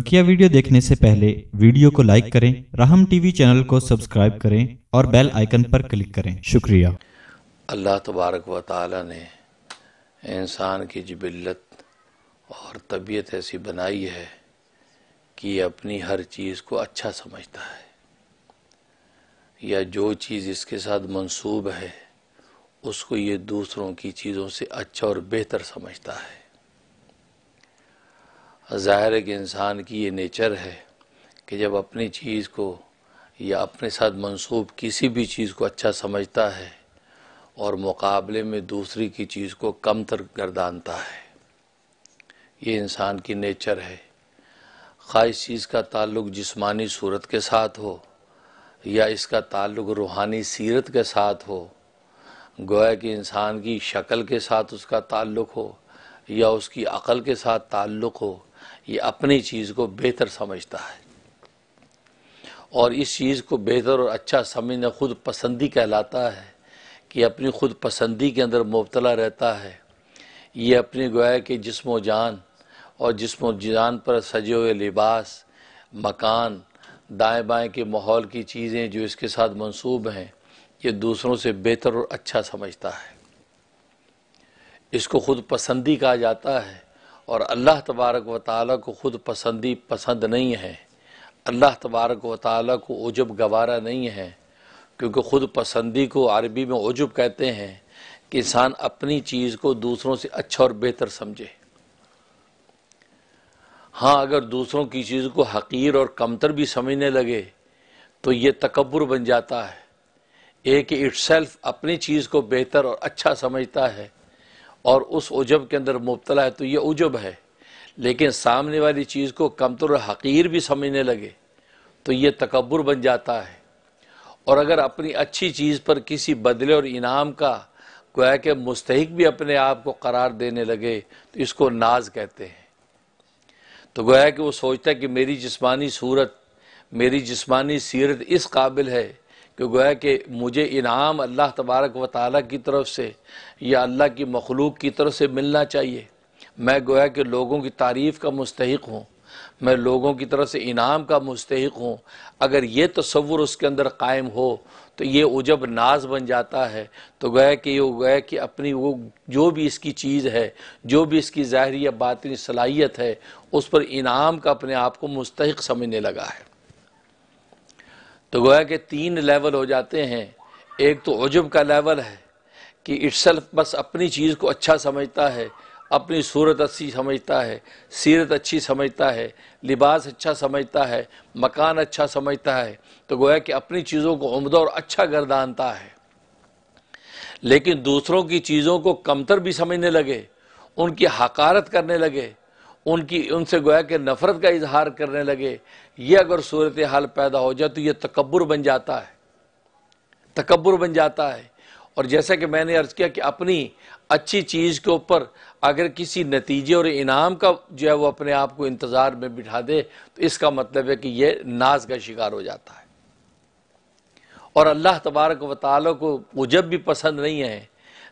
बकिया वीडियो देखने से पहले वीडियो को लाइक करें राहम टीवी चैनल को सब्सक्राइब करें और बेल आइकन पर क्लिक करें शुक्रिया अल्लाह तबारक व ताली ने इंसान की जबिलत और तबीयत ऐसी बनाई है कि अपनी हर चीज़ को अच्छा समझता है या जो चीज़ इसके साथ मंसूब है उसको ये दूसरों की चीज़ों से अच्छा और बेहतर समझता है ज़ाहिर है कि इंसान की ये नेचर है कि जब अपनी चीज़ को या अपने साथ मंसूब किसी भी चीज़ को अच्छा समझता है और मुकाबले में दूसरी की चीज़ को कम तर गर्दानता है ये इंसान की नेचर है खा इस चीज़ का ताल्लुक जिस्मानी सूरत के साथ हो या इसका ताल्लुक रूहानी सीरत के साथ हो गोया कि इंसान की शक्ल के साथ उसका ताल्लुक हो या उसकी अक़ल के साथ ताल्लुक हो ये अपनी चीज़ को बेहतर समझता है और इस चीज़ को बेहतर और अच्छा समझना खुद पसंदी कहलाता है कि अपनी खुद पसंदी के अंदर मुबतला रहता है ये अपने गोया के जिसम जान और जिसम जान पर सजे हुए लिबास मकान दाएं बाएं के माहौल की चीज़ें जो इसके साथ मंसूब हैं ये दूसरों से बेहतर और अच्छा समझता है इसको खुद पसंदी कहा जाता है और अल्लाह तबारक व ताली को ख़ुद पसंदी पसंद नहीं है अल्लाह तबारक व ताली को उजब गवारा नहीं है क्योंकि ख़ुद पसंदी को अरबी में उजब कहते हैं कि इंसान अपनी चीज़ को दूसरों से अच्छा और बेहतर समझे हाँ अगर दूसरों की चीज़ को हकीर और कमतर भी समझने लगे तो ये तकबर बन जाता है एक इट्सल्फ अपनी चीज़ को बेहतर और अच्छा समझता है और उस उजब के अंदर मुबतला है तो ये उजब है लेकिन सामने वाली चीज़ को कमतर हकीर भी समझने लगे तो ये तकबर बन जाता है और अगर अपनी अच्छी चीज़ पर किसी बदले और इनाम का गोया के मुस्तक भी अपने आप को करार देने लगे तो इसको नाज कहते हैं तो गोया कि वो सोचता है कि मेरी जिस्मानी सूरत मेरी जिस्मानी सीरत इस काबिल है तो गोया कि मुझे इनाम अल्लाह तबारक व ताली की तरफ से या अल्लाह की मखलूक की तरफ से मिलना चाहिए मैं गोया कि लोगों की तारीफ़ का मुस्तक हूँ मैं लोगों की तरफ से इनाम का मुस्तक हूँ अगर ये तस्वुर उसके अंदर कायम हो तो ये उजब नाज बन जाता है तो गोया कि ये गोया कि अपनी वो जो भी इसकी चीज़ है जो भी इसकी ज़ाहरी या बातनी सलाहियत है उस पर इनाम का अपने आप को मुस्तक समझने लगा है तो गोया के तीन लेवल हो जाते हैं एक तो उजब का लेवल है कि इट्सल्फ बस अपनी चीज़ को अच्छा समझता है अपनी सूरत अच्छी समझता है सीरत अच्छी समझता है लिबास अच्छा समझता है मकान अच्छा समझता है तो गोया कि अपनी चीज़ों को उमदा और अच्छा गर्दानता है लेकिन दूसरों की चीज़ों को कमतर भी समझने लगे उनकी हकारत करने लगे उनकी उनसे गोया कि नफ़रत का इजहार करने लगे ये अगर सूरत हाल पैदा हो जाए तो ये तकबर बन जाता है तकबर बन जाता है और जैसा कि मैंने अर्ज़ किया कि अपनी अच्छी चीज़ के ऊपर अगर किसी नतीजे और इनाम का जो है वो अपने आप को इंतज़ार में बिठा दे तो इसका मतलब है कि ये नाज का शिकार हो जाता है और अल्लाह तबारक वाल को उजब भी पसंद नहीं है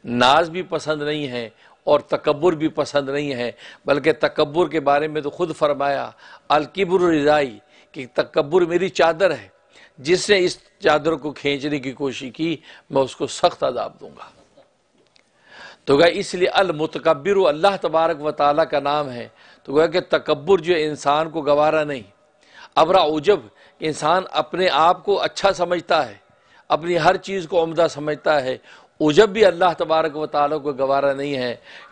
नाज भी पसंद नहीं है और तकबर भी पसंद नहीं है बल्कि तकबर के बारे में तो खुद फरमाया अलकिब्र रज़ाई कि तकबर मेरी चादर है जिसने इस चादर को खींचने की कोशिश की मैं उसको सख्त अदाब दूंगा तो गया इसलिए अलमतकबर अल्लाह तबारक व ताली का नाम है तो गया कि तकबर जो इंसान को गवारा नहीं अबरा उजब इंसान अपने आप को अच्छा समझता है अपनी हर चीज़ को उमदा समझता है उजब भी अल्लाह तबारक व ताल को गवारा नहीं है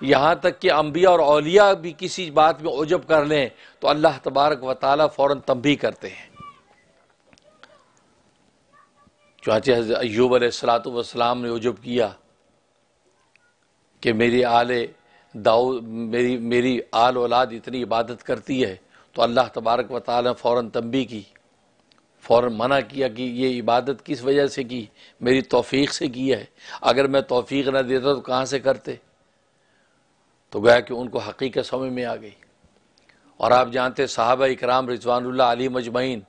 यहाँ तक कि अम्बिया और अलिया भी किसी बात में उजब कर लें तो अल्लाह तबारक व ताल फ़ौर तम्बी करते हैं चाचे अयूब सलातम ने उजब किया कि मेरी आल दाऊ मेरी मेरी आल औलाद इतनी इबादत करती है तो अल्लाह तबारक व ताल फ़ौर तम्बी की फ़ौर मना किया कि ये इबादत किस वजह से की मेरी तोफ़ी से की है अगर मैं तोफ़ी ना देता तो कहाँ से करते तो गया कि उनको हकीकत समझ में आ गई और आप जानते साहब इकराम रिजवानुल्ला अली मजमैन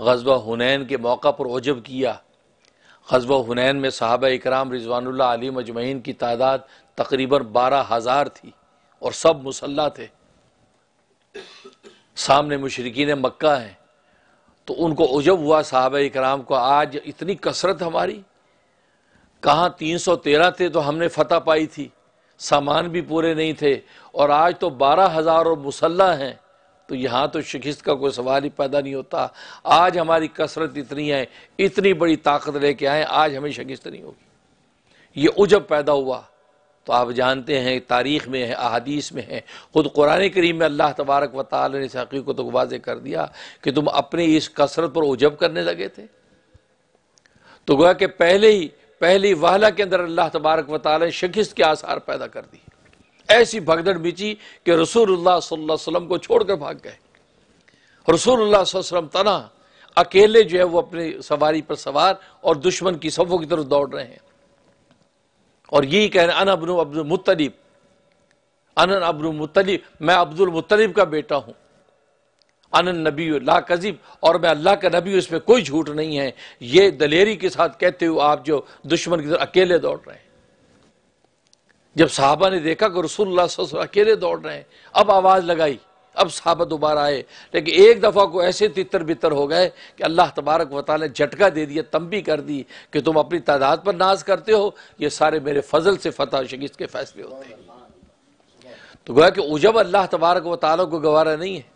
गजबा हुनैन के मौका पर ओजब किया गजब हुनैन में साहब इकराम रिजवानुल्ला अली मजमैन की तादाद तकरीबन बारह हज़ार थी और सब मुसल्ला थे सामने मशरकिन मक्का हैं तो उनको उजब हुआ साहब कराम को आज इतनी कसरत हमारी कहाँ तीन सौ तेरह थे तो हमने फतह पाई थी सामान भी पूरे नहीं थे और आज तो बारह हज़ार और मुसल्ला हैं तो यहाँ तो शिकस्त का कोई सवाल ही पैदा नहीं होता आज हमारी कसरत इतनी है इतनी बड़ी ताकत लेके आए आज हमें शिकस्त नहीं होगी ये उजब पैदा हुआ तो आप जानते हैं तारीख़ में है अहादीस में है ख़ुद कुरान करीम में अल्लाह तबारक व ताल ने इस को तो वाज कर दिया कि तुम अपने इस कसरत पर उजब करने लगे थे तो गोया कि पहले ही पहली वाहला के अंदर अल्लाह तबारक व ताल ने शिकस्त के आसार पैदा कर दिए ऐसी भगदड़ बिची कि रसूलुल्लाह सल्लल्लाहु को छोड़कर भाग गए रसूलुल्लाह वसलम तना अकेले जो है वो अपनी सवारी पर सवार और दुश्मन की सफ़ों की तरफ दौड़ रहे हैं और यही कहना अन अबन अब्दुल मुतलिब अन अब्दुल मुतलिब मैं अब्दुल मुतलिब का बेटा हूं अन नबी ला कजीब और मैं अल्लाह का नबी हूं इसमें कोई झूठ नहीं है ये दलेरी के साथ कहते हुए आप जो दुश्मन की तरफ अकेले दौड़ रहे हैं जब साहबा ने देखा कि रसूल अकेले दौड़ रहे हैं अब आवाज़ लगाई अब सहाबा दोबारा आए लेकिन एक दफ़ा को ऐसे तितर बितर हो गए कि अल्लाह तबारक वताल ने झटका दे दिया तंबी कर दी कि तुम अपनी तादाद पर नाज करते हो ये सारे मेरे फजल से फतः शगीस के फैसले होते हैं तो गोया कि उजब अल्लाह तबारक वाली को गवारा नहीं है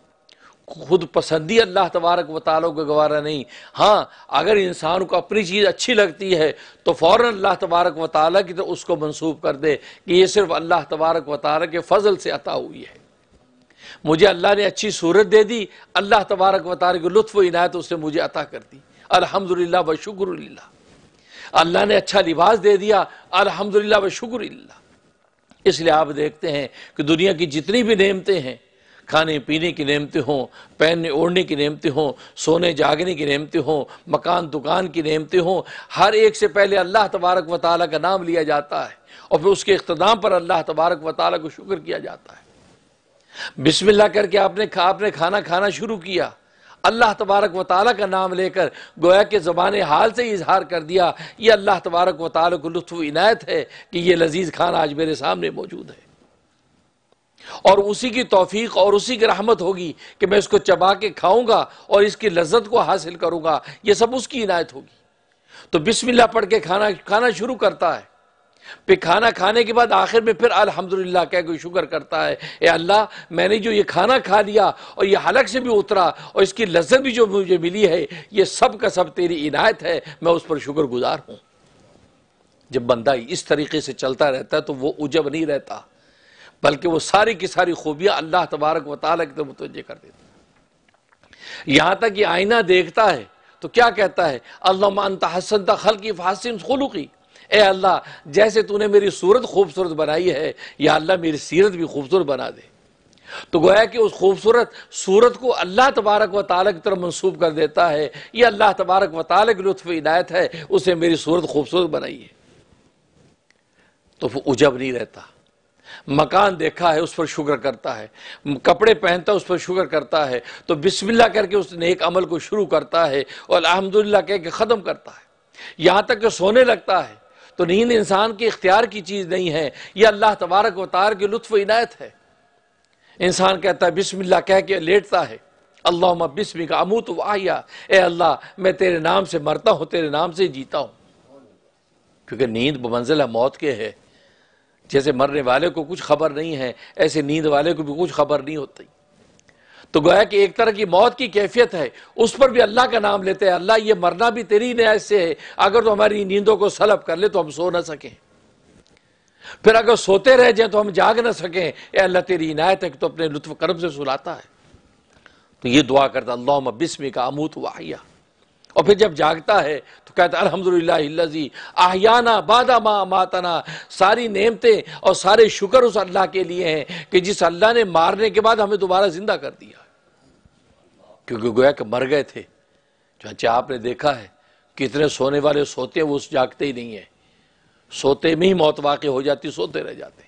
खुद पसंदी अल्लाह तबारक वाली को गवारा नहीं हाँ अगर इंसान को अपनी चीज़ अच्छी लगती है तो फ़ौर अल्लाह तबारक वाली की तो उसको मनसूब कर दे कि ये सिर्फ अल्लाह तबारक ताल के फजल से अता हुई है मुझे अल्लाह ने अच्छी सूरत दे दी अल्लाह तबारक वतार के लुत्फ इनायत उसने मुझे अता कर दी अलहमदिल्ला व शुक्र अल्लाह ने अच्छा लिबास दे दिया अलहमदिल्ला व शुक्र इसलिए आप देखते हैं कि दुनिया की जितनी भी नियमतें हैं खाने पीने की नियमते हों पहनने ओढ़ने की नियमते हों सोने जागने की नियमते हों मकान दुकान की नेमतें हों हर एक से पहले अल्लाह तबारक व ताली का नाम लिया जाता है और फिर उसके अख्ताम पर अल्लाह तबारक व ताली को शुक्र किया जाता है बिस्मिल्लाह करके आपने खा, आपने खाना खाना शुरू किया अल्लाह तबारक व का नाम लेकर गोया के ज़बान हाल से ही इजहार कर दिया ये अल्लाह तबारक व को लुत्फ इनायत है कि यह लजीज़ खाना आज मेरे सामने मौजूद है और उसी की तोफ़ीक और उसी की रहमत होगी कि मैं इसको चबा के खाऊंगा और इसकी लज्जत को हासिल करूंगा यह सब उसकी इनायत होगी तो बिस्मिल्लाह पढ़ के खाना खाना शुरू करता है फिर खाना खाने के बाद आखिर में फिर अलहमदुल्ला कह कोई शुक्र करता है ए अल्लाह मैंने जो ये खाना खा लिया और ये हलक से भी उतरा और इसकी लज्जत भी जो मुझे मिली है ये सब का सब तेरी इनायत है मैं उस पर शुक्र गुजार हूँ जब बंदा इस तरीके से चलता रहता है तो वो उजब नहीं रहता बल्कि वो सारी की सारी खूबियाँ अल्लाह तबारक व ताली की कर देता यहाँ तक ये आईना देखता है तो क्या कहता है अल्लाह हसन तखल की फासिन की ए अल्लाह जैसे तूने मेरी सूरत खूबसूरत बनाई है या अल्लाह मेरी सीरत भी खूबसूरत बना दे तो गोया कि उस खूबसूरत सूरत को अल्लाह तबारक व ताल की तरफ मनसूब कर देता है यह अल्लाह तबारक व ताल की लुत्फ इनायत है उसे मेरी सूरत खूबसूरत बनाई है तो वो उजब नहीं रहता मकान देखा है उस पर शुक्र करता है कपड़े पहनता है उस पर शुक्र करता है तो बिस्मिल्लाह करके उस नेक अमल को शुरू करता है और अलहमदिल्ला कह के ख़त्म करता है यहाँ तक कि सोने लगता है तो नींद इंसान के इख्तियार की चीज़ नहीं है यह अल्लाह तबारक वतार की लुत्फ़ इनायत है इंसान कहता है बिस्मिल्ला कह के लेटता है अल्लाह बिस्मी का तो वाहिया ए अल्लाह मैं तेरे नाम से मरता हूँ तेरे नाम से जीता हूँ क्योंकि नींद बमंजिल मौत के है जैसे मरने वाले को कुछ खबर नहीं है ऐसे नींद वाले को भी कुछ खबर नहीं होती तो गोया कि एक तरह की मौत की कैफियत है उस पर भी अल्लाह का नाम लेते हैं अल्लाह ये मरना भी तेरी नया से है अगर तो हमारी नींदों को सलब कर ले तो हम सो ना सकें फिर अगर सोते रह जाए तो हम जाग ना सकें ए अल्लाह तेरी इनायत है कि तो अपने लुत्फ करम से सुलाता है तो ये दुआ करता अल्लाह बिस्मी का अमूत वाहिया और फिर जब जागता है तो कहता अलहमदिल्लाजी आहियाना बादा मा माताना सारी नेमतें और सारे शुक्र उस अल्लाह के लिए हैं कि जिस अल्लाह ने मारने के बाद हमें दोबारा ज़िंदा कर दिया क्योंकि गोया के मर गए थे चाचा आपने देखा है कितने सोने वाले सोते हैं वो उस जागते ही नहीं है सोते में ही मौत वाकई हो जाती सोते रह जाते